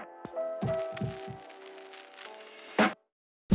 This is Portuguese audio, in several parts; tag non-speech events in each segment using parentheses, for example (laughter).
you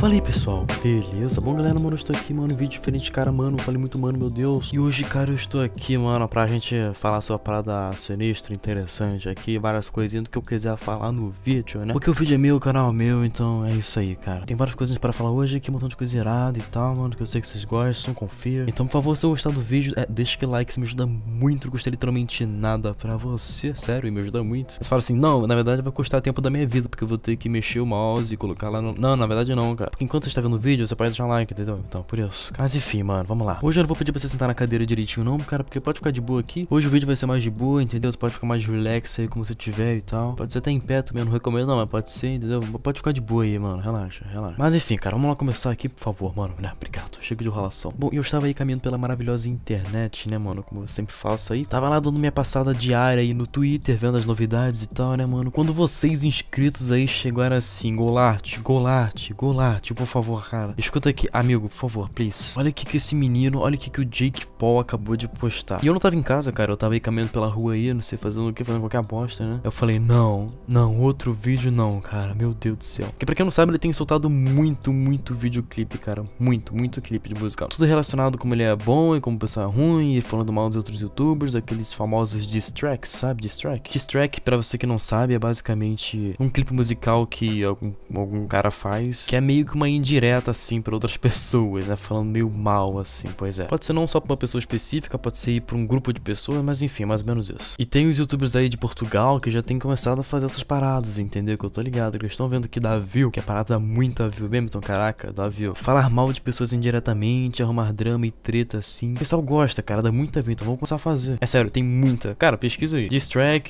Fala aí pessoal, beleza? Bom galera, mano, eu estou aqui, mano, vídeo diferente, cara, mano, falei muito, mano, meu Deus. E hoje, cara, eu estou aqui, mano, pra gente falar sobre a parada sinistra, interessante aqui, várias coisinhas do que eu quiser falar no vídeo, né? Porque o vídeo é meu, o canal é meu, então é isso aí, cara. Tem várias coisinhas para falar hoje, aqui um montão de coisa irada e tal, mano, que eu sei que vocês gostam, confia. Então, por favor, se eu gostar do vídeo, é, deixa aquele like, isso me ajuda muito, custa literalmente nada pra você, sério, e me ajuda muito. Você fala assim, não, na verdade vai custar tempo da minha vida, porque eu vou ter que mexer o mouse e colocar lá no... Não, na verdade não, cara. Porque enquanto você está vendo o vídeo, você pode deixar um like, entendeu? Então, por isso. Mas enfim, mano, vamos lá. Hoje eu não vou pedir pra você sentar na cadeira direitinho, não, cara, porque pode ficar de boa aqui. Hoje o vídeo vai ser mais de boa, entendeu? Você pode ficar mais relax aí, como você tiver e tal. Pode ser até em pé também, eu não recomendo, não, mas pode ser, entendeu? Pode ficar de boa aí, mano. Relaxa, relaxa. Mas enfim, cara, vamos lá começar aqui, por favor, mano. Né? Obrigado, chega de enrolação. Bom, eu estava aí caminhando pela maravilhosa internet, né, mano? Como eu sempre faço aí. Tava lá dando minha passada diária aí no Twitter, vendo as novidades e tal, né, mano? Quando vocês inscritos aí chegaram assim, Golart, Golart, Golart tipo por favor, cara. Escuta aqui, amigo, por favor, please. Olha o que que esse menino, olha o que que o Jake Paul acabou de postar. E eu não tava em casa, cara. Eu tava aí caminhando pela rua aí, não sei, fazendo o que, fazendo qualquer bosta, né? Eu falei, não, não, outro vídeo não, cara. Meu Deus do céu. Porque pra quem não sabe, ele tem soltado muito, muito videoclipe, cara. Muito, muito clipe de musical. Tudo relacionado como ele é bom e como o pessoal é ruim e falando mal dos outros youtubers, aqueles famosos diss sabe? Distrack? track. pra você que não sabe, é basicamente um clipe musical que algum, algum cara faz, que é meio que uma indireta, assim, pra outras pessoas, né? Falando meio mal, assim, pois é. Pode ser não só pra uma pessoa específica, pode ser ir pra um grupo de pessoas, mas enfim, mais ou menos isso. E tem os youtubers aí de Portugal que já tem começado a fazer essas paradas, entendeu? Que eu tô ligado, que eles estão vendo que dá view, que a parada dá muita view mesmo, então caraca, dá view. Falar mal de pessoas indiretamente, arrumar drama e treta, assim. O pessoal gosta, cara, dá muita view, então vamos começar a fazer. É sério, tem muita. Cara, pesquisa aí. De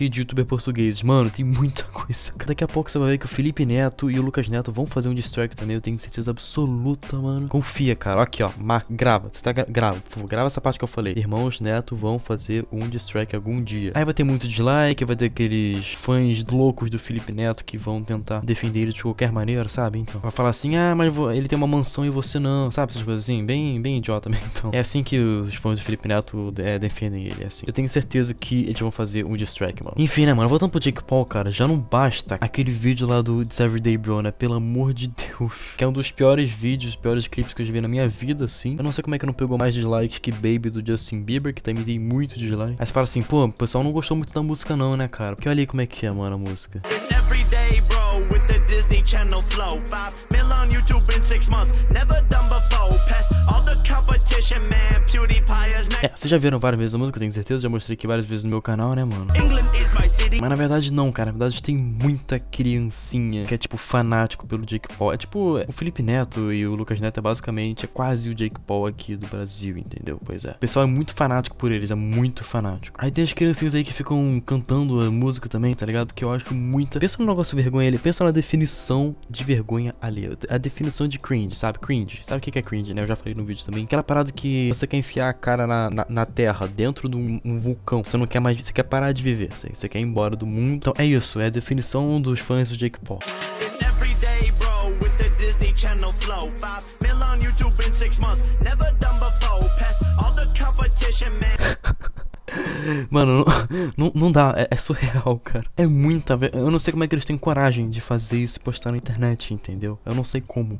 de youtuber português, mano, tem muita (laughs) coisa. Daqui a pouco você vai ver que o Felipe Neto e o Lucas Neto vão fazer um distrack também, eu tenho tenho certeza absoluta, mano. Confia, cara. Aqui, ó. grava. Você tá gra grava, por favor, grava essa parte que eu falei. Irmãos Neto vão fazer um distrack algum dia. Aí vai ter muito dislike, vai ter aqueles fãs loucos do Felipe Neto que vão tentar defender ele de qualquer maneira, sabe? Então, vai falar assim: "Ah, mas ele tem uma mansão e você não", sabe? Essas coisas assim, bem, bem idiota mesmo. (laughs) Então, é assim que os fãs do Felipe Neto é, defendem ele, é assim. Eu tenho certeza que eles vão fazer um distrack, mano. Enfim, né, mano? Voltando pro Jake Paul, cara, já não basta aquele vídeo lá do It's Everyday Bro, né? Pelo amor de Deus. Deus. Que é um dos piores vídeos, piores clipes que eu já vi na minha vida, assim. Eu não sei como é que não pegou mais dislikes que Baby do Justin Bieber, que também tem muito dislike. Aí você fala assim, pô, o pessoal não gostou muito da música não, né, cara? Porque olha aí como é que é, mano, a música. It's everyday, bro, with the Disney Channel flow. Five mil on YouTube in six months, never done É, vocês já viram várias vezes a música, eu tenho certeza, já mostrei aqui várias vezes no meu canal, né, mano? Mas na verdade não, cara, na verdade tem muita criancinha que é tipo fanático pelo Jake Paul. É tipo, o Felipe Neto e o Lucas Neto é basicamente, é quase o Jake Paul aqui do Brasil, entendeu? Pois é. O pessoal é muito fanático por eles, é muito fanático. Aí tem as criancinhas aí que ficam cantando a música também, tá ligado? Que eu acho muita... Pensa no negócio vergonha ele, pensa na definição de vergonha ali A definição de cringe, sabe? Cringe. Sabe o que é cringe, né? Eu já falei no vídeo também. Aquela parada que você quer enfiar a cara na na, na, Terra, dentro de um, um, vulcão, você não quer mais, você quer parar de viver, você, você, quer ir embora do mundo. Então é isso, é a definição dos fãs do Jake Paul. (laughs) Mano, não, não, dá, é, é, surreal, cara. É muita. Eu não sei como é que eles têm coragem de fazer isso e postar na internet, entendeu? Eu não sei como.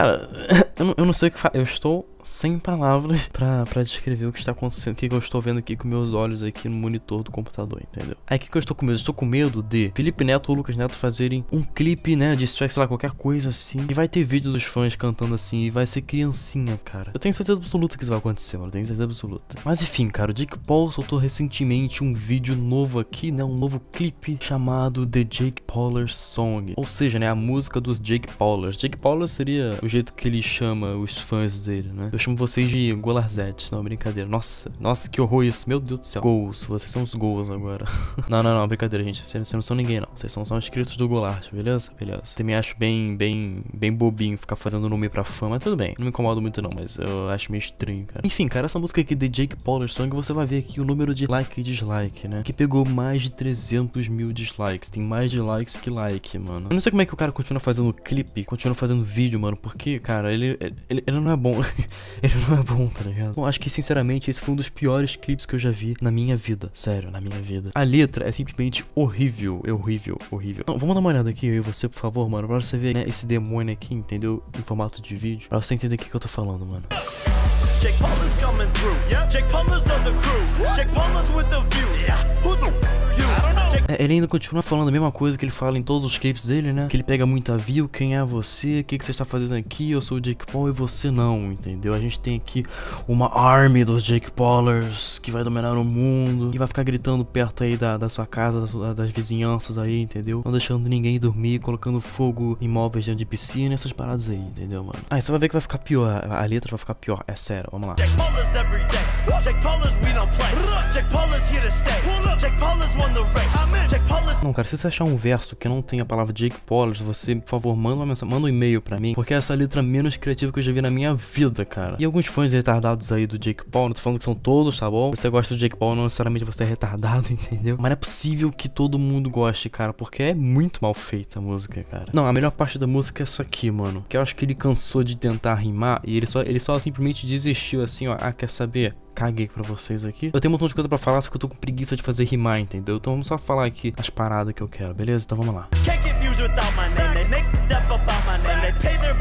gotta eu, não sei o que falar. Eu estou sem palavras para descrever o que está acontecendo, o que, que, eu estou vendo aqui com meus olhos aqui no monitor do computador, entendeu? Aí é, o que, que, eu estou com medo? Eu estou com medo de Felipe Neto ou Lucas Neto fazerem um clipe, né, de sei lá, qualquer coisa assim. E vai ter vídeo dos fãs cantando assim, e vai ser criancinha, cara. Eu tenho certeza absoluta que isso vai acontecer, mano. Eu tenho certeza absoluta. Mas enfim, cara, o Jake Paul soltou recentemente um vídeo novo aqui, né, um novo clipe chamado The Jake Pauler Song. Ou seja, né, a música dos Jake Paulers. Jake Paulers seria o jeito que ele chama chama os fãs dele, né? Eu chamo vocês de Golarzetes, não, brincadeira. Nossa, nossa, que horror isso, meu Deus do céu. Gols, vocês são os gols agora. (laughs) não, não, não, brincadeira, gente, vocês, não são ninguém, não. Vocês são só inscritos do Golart, beleza? Beleza. Também acho bem, bem, bem bobinho ficar fazendo nome pra fã, mas tudo bem. Não me incomodo muito não, mas eu acho meio estranho, cara. Enfim, cara, essa música aqui de Jake Paul Song, você vai ver aqui o número de like e dislike, né? Que pegou mais de 300 mil dislikes. Tem mais de likes que like, mano. Eu não sei como é que o cara continua fazendo clipe, continua fazendo vídeo, mano, porque, cara, ele, ele, ele não é bom. (laughs) ele não é bom, tá ligado? Bom, acho que sinceramente esse foi um dos piores clipes que eu já vi na minha vida. Sério, na minha vida. A letra é simplesmente horrível. É horrível, horrível. Não, vamos dar uma olhada aqui, eu e você, por favor, mano. Pra você ver né, esse demônio aqui, entendeu? Em formato de vídeo. Pra você entender o que, que eu tô falando, mano. Jake Paula's coming through. Yeah. Jake Paula's on the crew. Jake Paula's with the view. Yeah. Who the you? É, ele ainda continua falando a mesma coisa que ele fala em todos os clipes dele, né? Que ele pega muita view, quem é você, o que, que você está fazendo aqui, eu sou o Jake Paul e você não, entendeu? A gente tem aqui uma army dos Jake Paulers que vai dominar o mundo e vai ficar gritando perto aí da, da sua casa, da das vizinhanças aí, entendeu? Não deixando ninguém dormir, colocando fogo em móveis dentro de piscina, essas paradas aí, entendeu, mano? Aí você vai ver que vai ficar pior, a, a letra vai ficar pior, é sério, vamos lá. Jake Paulers every day. Jake Paulers we don't play. Jake Paulers here to stay. Jake Paulers won the race. Não, cara, se você achar um verso que não tem a palavra Jake Paulus, você, por favor, manda uma mensagem, manda um e-mail pra mim, porque é essa letra menos criativa que eu já vi na minha vida, cara. E alguns fãs retardados aí do Jake Paul, não tô falando que são todos, tá bom? Você gosta do Jake Paul, não necessariamente você é retardado, (laughs) entendeu? Mas não é possível que todo mundo goste, cara, porque é muito mal feita a música, cara. Não, a melhor parte da música é essa aqui, mano, que eu acho que ele cansou de tentar rimar e ele só, ele só simplesmente desistiu assim, ó, ah, quer saber? caguei pra vocês aqui. Eu tenho um montão de coisa pra falar, só que eu tô com preguiça de fazer rimar, entendeu? Então vamos só falar aqui as paradas que eu quero, beleza? Então vamos lá. Can't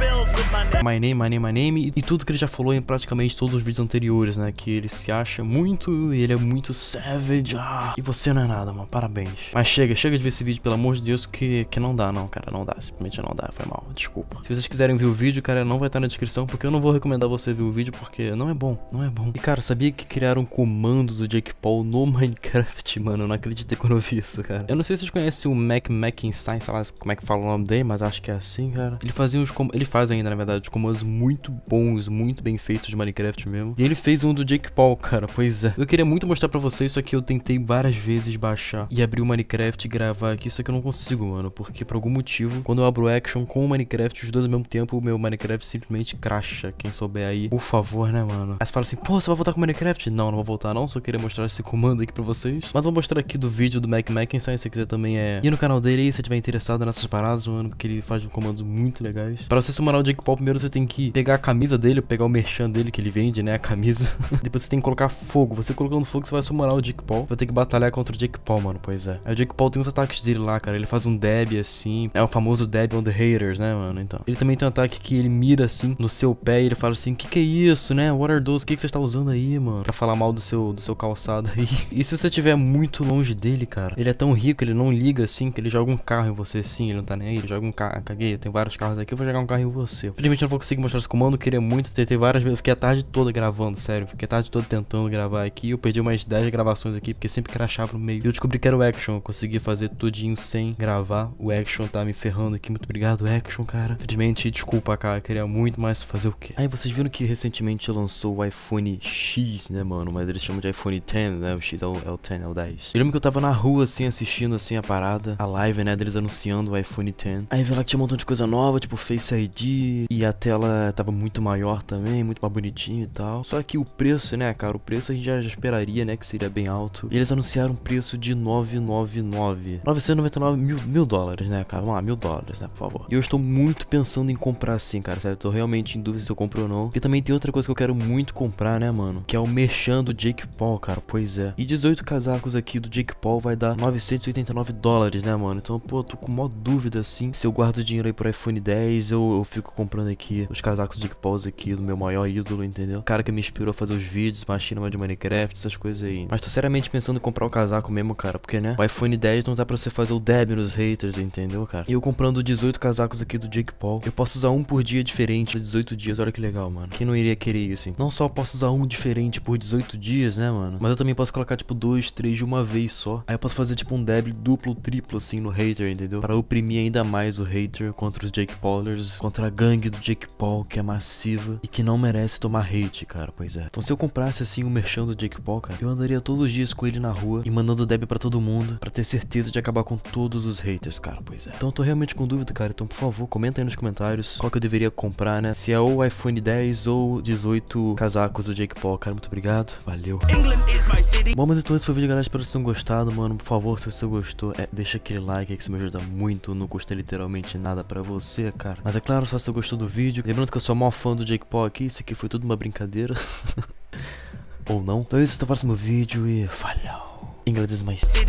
My Name, My Name, My Name e tudo que ele já falou em praticamente todos os vídeos anteriores, né? Que ele se acha muito e ele é muito savage. Ah, e você não é nada, mano. Parabéns. Mas chega, chega de ver esse vídeo, pelo amor de Deus, que, que não dá, não, cara. Não dá, simplesmente não dá. Foi mal, desculpa. Se vocês quiserem ver o vídeo, cara, não vai estar na descrição, porque eu não vou recomendar você ver o vídeo, porque não é bom, não é bom. E, cara, sabia que criaram um comando do Jake Paul no Minecraft, (laughs) mano? Eu não acreditei quando eu vi isso, cara. Eu não sei se vocês conhecem o Mac Mackenstein, sei lá como é que fala o nome dele, mas acho que é assim, cara. Ele fazia uns... Ele faz ainda, né? verdade, comandos muito bons, muito bem feitos de Minecraft mesmo. E ele fez um do Jake Paul, cara, pois é. Eu queria muito mostrar pra vocês, só que eu tentei várias vezes baixar e abrir o Minecraft e gravar aqui, só que eu não consigo, mano, porque por algum motivo, quando eu abro o Action com o Minecraft, os dois ao mesmo tempo, o meu Minecraft simplesmente cracha. Quem souber aí, por favor, né, mano? Aí você fala assim, pô, você vai voltar com o Minecraft? Não, não vou voltar não, só queria mostrar esse comando aqui pra vocês. Mas vou mostrar aqui do vídeo do Mac Mackenstein, se você quiser também é... ir no canal dele aí, se você estiver interessado nessas paradas, mano, porque ele faz um comandos muito legais. Pra você se o Jake Paul principal, primeiro você tem que pegar a camisa dele, pegar o merchan dele que ele vende, né? A camisa. (laughs) Depois você tem que colocar fogo. Você colocando fogo, você vai summonar o Jake Paul. Vai ter que batalhar contra o Jake Paul, mano. Pois é. Aí o Jake Paul tem uns ataques dele lá, cara. Ele faz um deb assim. É o famoso deb on the haters, né, mano? Então. Ele também tem um ataque que ele mira assim no seu pé e ele fala assim: Que que é isso, né? What are those? Que que você está usando aí, mano? Pra falar mal do seu, do seu calçado aí. (laughs) E se você estiver muito longe dele, cara, ele é tão rico, ele não liga assim, que ele joga um carro em você sim. Ele não tá nem aí, ele joga um carro. Caguei, tem vários carros aqui, eu vou jogar um carro em você. Infelizmente eu não conseguir mostrar esse comando, queria muito, tentei várias vezes, fiquei a tarde toda gravando, sério, fiquei a tarde toda tentando gravar aqui, eu perdi umas 10 gravações aqui, porque sempre crachava no meio. Eu descobri que era o Action, eu consegui fazer tudinho sem gravar, o Action tá me ferrando aqui, muito obrigado Action, cara. Infelizmente, desculpa, cara, queria muito, mais fazer o quê? Aí vocês viram que recentemente lançou o iPhone X, né, mano, mas eles chamam de iPhone 10, né, o X é o, é o 10, é o 10. Eu lembro que eu tava na rua, assim, assistindo, assim, a parada, a live, né, deles anunciando o iPhone 10. Aí vi lá que tinha um montão de coisa nova, tipo Face ID, e a tela tava muito maior também, muito mais bonitinho e tal. Só que o preço, né, cara, o preço a gente já, já esperaria, né, que seria bem alto. E eles anunciaram um preço de 999. 999 mil, mil dólares, né, cara? Vamos lá, mil dólares, né, por favor. E eu estou muito pensando em comprar assim, cara, sabe, Eu tô realmente em dúvida se eu compro ou não. Porque também tem outra coisa que eu quero muito comprar, né, mano? Que é o Merchan do Jake Paul, cara. Pois é. E 18 casacos aqui do Jake Paul vai dar 989 dólares, né, mano? Então, pô, eu tô com mó dúvida, assim, se eu guardo dinheiro aí pro iPhone 10 ou eu fico comprando comprando aqui os casacos de Pauls aqui do meu maior ídolo, entendeu? O cara que me inspirou a fazer os vídeos, machinima de Minecraft, essas coisas aí. Mas tô seriamente pensando em comprar o casaco mesmo, cara, porque, né? O iPhone 10 não dá pra você fazer o deb nos haters, entendeu, cara? E eu comprando 18 casacos aqui do Jake Paul, eu posso usar um por dia diferente, 18 dias, olha que legal, mano. Quem não iria querer isso, hein? Não só posso usar um diferente por 18 dias, né, mano? Mas eu também posso colocar, tipo, dois, três de uma vez só. Aí eu posso fazer, tipo, um deb duplo, triplo, assim, no hater, entendeu? Pra oprimir ainda mais o hater contra os Jake Paulers, contra a gangue do Jake Paul, que é massiva e que não merece tomar hate, cara, pois é. Então se eu comprasse assim o merchan do Jake Paul, cara, eu andaria todos os dias com ele na rua e mandando deb para todo mundo para ter certeza de acabar com todos os haters, cara, pois é. Então eu tô realmente com dúvida, cara, então por favor, comenta aí nos comentários qual que eu deveria comprar, né? Se é o iPhone 10 ou 18 casacos do Jake Paul, cara, muito obrigado, valeu. Bom, mas então é esse foi o vídeo, galera, espero que vocês tenham gostado, mano, por favor, se você gostou, é, deixa aquele like que isso me ajuda muito, não custa literalmente nada para você, cara. Mas é claro, só se você gostou gostou do vídeo. Lembrando que eu sou maior fã do Jake Paul aqui, isso aqui foi tudo uma brincadeira. (laughs) Ou não. Então é isso, até o próximo vídeo e falhou. Inglês mais.